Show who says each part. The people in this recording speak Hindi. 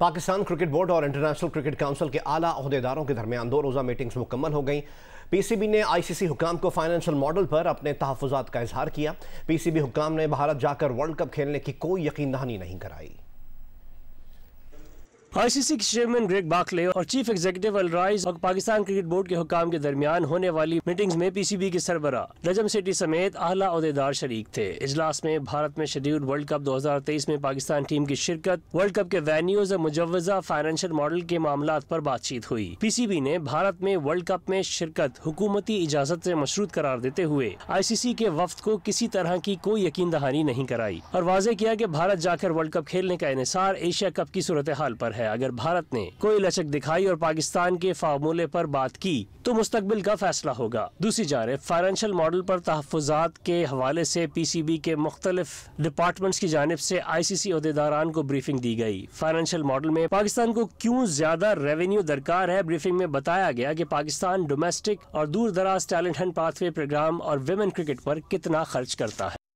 Speaker 1: पाकिस्तान क्रिकेट बोर्ड और इंटरनेशनल क्रिकेट काउंसिल के आला अहदेदारों के दरमियान दो रोज़ा मीटिंग्स मुकम्मल हो गई पीसीबी ने आईसीसी हुकाम को फाइनेंशियल मॉडल पर अपने तहफात का इजहार किया पीसीबी हुकाम ने भारत जाकर वर्ल्ड कप खेलने की कोई यकीन दहानी नहीं कराई
Speaker 2: आईसीसी के चेयरमैन ग्रेग बाखले और चीफ एग्जीक्यूटिव अलराइज और पाकिस्तान क्रिकेट बोर्ड के हुकाम के दरमियान होने वाली मीटिंग्स में पीसीबी के सरबरा नजम सेठी समेत आला अहदेदार शरीक थे इजलास में भारत में शेड्यूल वर्ल्ड कप 2023 में पाकिस्तान टीम की शिरकत वर्ल्ड कप के वेन्यूज और मुजवजा फाइनेंशियल मॉडल के मामला आरोप बातचीत हुई बी ने भारत में वर्ल्ड कप में शिरकत हुकूमती इजाजत ऐसी मशरूत करार देते हुए सी के वफ्त को किसी तरह की कोई यकीन दहानी नहीं कराई और वाजे किया की कि भारत जाकर वर्ल्ड कप खेलने का इसार एशिया कप की सूरत हाल आरोप है अगर भारत ने कोई लचक दिखाई और पाकिस्तान के फार्मूले पर बात की तो मुस्तबिल का फैसला होगा दूसरी जानब फाइनेंशियल मॉडल पर तहफात के हवाले से पी सी बी के मुख्तलिफ डिपार्टमेंट्स की जानब से आई सी सी अहदेदारान को ब्रीफिंग दी गई फाइनेंशियल मॉडल में पाकिस्तान को क्यूँ ज्यादा रेवेन्यू दरकार है ब्रीफिंग में बताया गया की पाकिस्तान डोमेस्टिक और दूर दराज टैलेंट हंड पाथवे प्रोग्राम और वेमेन क्रिकेट पर कितना खर्च करता है